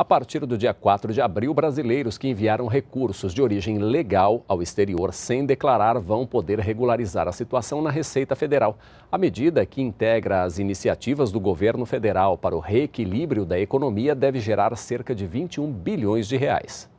A partir do dia 4 de abril, brasileiros que enviaram recursos de origem legal ao exterior sem declarar vão poder regularizar a situação na Receita Federal. A medida, que integra as iniciativas do governo federal para o reequilíbrio da economia, deve gerar cerca de 21 bilhões de reais.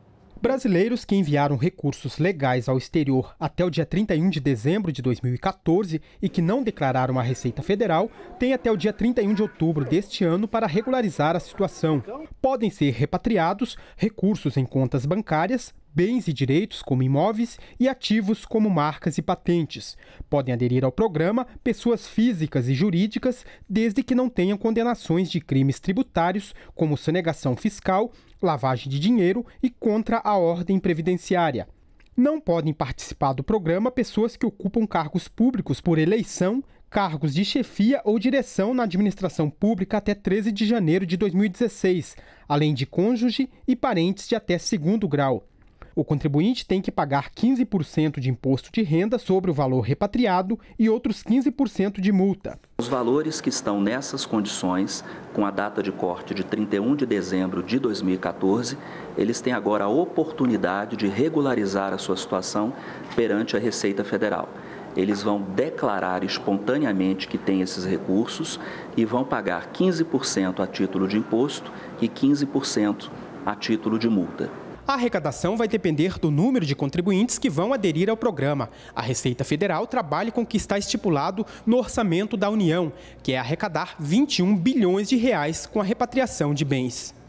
Brasileiros que enviaram recursos legais ao exterior até o dia 31 de dezembro de 2014 e que não declararam a Receita Federal têm até o dia 31 de outubro deste ano para regularizar a situação. Podem ser repatriados recursos em contas bancárias, bens e direitos como imóveis e ativos como marcas e patentes. Podem aderir ao programa pessoas físicas e jurídicas desde que não tenham condenações de crimes tributários como sonegação fiscal, lavagem de dinheiro e contra a ordem previdenciária. Não podem participar do programa pessoas que ocupam cargos públicos por eleição, cargos de chefia ou direção na administração pública até 13 de janeiro de 2016, além de cônjuge e parentes de até segundo grau. O contribuinte tem que pagar 15% de imposto de renda sobre o valor repatriado e outros 15% de multa. Os valores que estão nessas condições, com a data de corte de 31 de dezembro de 2014, eles têm agora a oportunidade de regularizar a sua situação perante a Receita Federal eles vão declarar espontaneamente que têm esses recursos e vão pagar 15% a título de imposto e 15% a título de multa. A arrecadação vai depender do número de contribuintes que vão aderir ao programa. A Receita Federal trabalha com o que está estipulado no orçamento da União, que é arrecadar 21 bilhões de reais com a repatriação de bens.